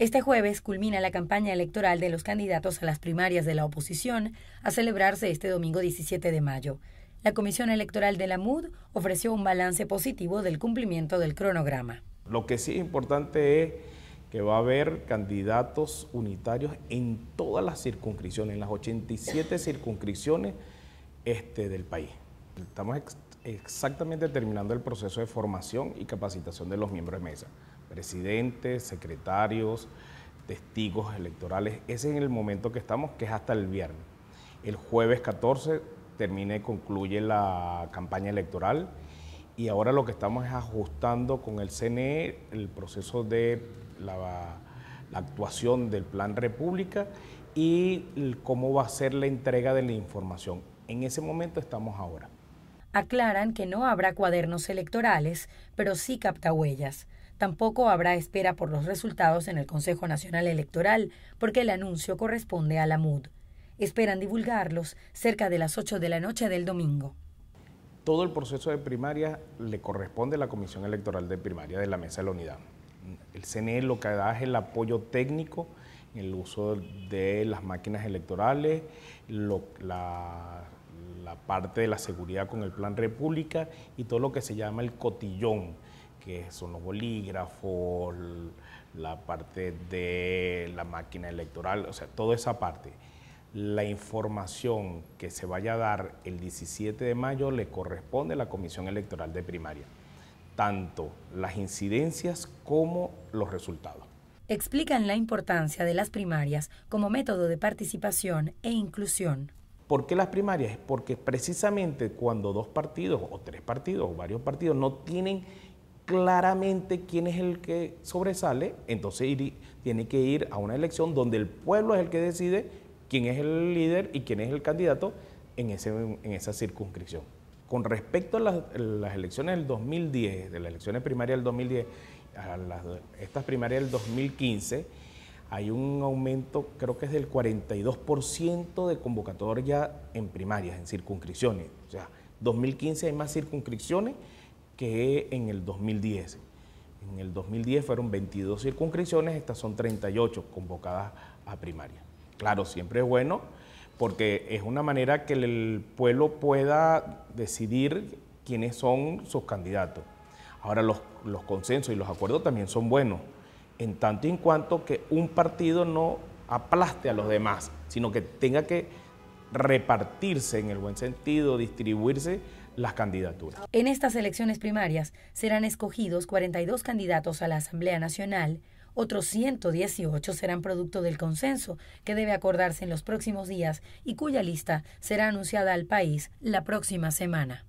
Este jueves culmina la campaña electoral de los candidatos a las primarias de la oposición a celebrarse este domingo 17 de mayo. La Comisión Electoral de la MUD ofreció un balance positivo del cumplimiento del cronograma. Lo que sí es importante es que va a haber candidatos unitarios en todas las circunscripciones, en las 87 circunscripciones este, del país. Estamos exactamente terminando el proceso de formación y capacitación de los miembros de mesa presidentes, secretarios, testigos electorales. Ese es el momento que estamos, que es hasta el viernes. El jueves 14 termina y concluye la campaña electoral y ahora lo que estamos es ajustando con el CNE el proceso de la, actuación del Plan República y cómo va a ser la entrega de la información. En ese momento estamos ahora. Aclaran que no habrá cuadernos electorales, pero sí captahuellas Tampoco habrá espera por los resultados en el Consejo Nacional Electoral, porque el anuncio corresponde a la MUD. Esperan divulgarlos cerca de las 8 de la noche del domingo. Todo el proceso de primaria le corresponde a la Comisión Electoral de Primaria de la Mesa de la Unidad. El CNE lo que da es el apoyo técnico en el uso de las máquinas electorales, la parte de la seguridad con el Plan República y todo lo que se llama el cotillón que son los bolígrafos, la parte de la máquina electoral, o sea, toda esa parte. La información que se vaya a dar el 17 de mayo le corresponde a la Comisión Electoral de Primaria, tanto las incidencias como los resultados. Explican la importancia de las primarias como método de participación e inclusión. ¿Por qué las primarias? Porque precisamente cuando dos partidos o tres partidos o varios partidos no tienen claramente quién es el que sobresale, entonces tiene que ir a una elección donde el pueblo es el que decide quién es el líder y quién es el candidato en, ese, en esa circunscripción. Con respecto a las, elecciones del 2010, de las elecciones primarias del 2010 a estas primarias del 2015, hay un aumento, creo que es del 42% de convocatoria en primarias, en circunscripciones. O sea, 2015 hay más circunscripciones que en el 2010. En el 2010 fueron 22 circunscripciones, estas son 38 convocadas a primaria. Claro, siempre es bueno porque es una manera que el pueblo pueda decidir quiénes son sus candidatos. Ahora los, los consensos y los acuerdos también son buenos, en tanto y en cuanto que un partido no aplaste a los demás, sino que tenga que repartirse en el buen sentido, distribuirse las candidaturas. En estas elecciones primarias serán escogidos 42 candidatos a la Asamblea Nacional, otros 118 serán producto del consenso que debe acordarse en los próximos días y cuya lista será anunciada al país la próxima semana.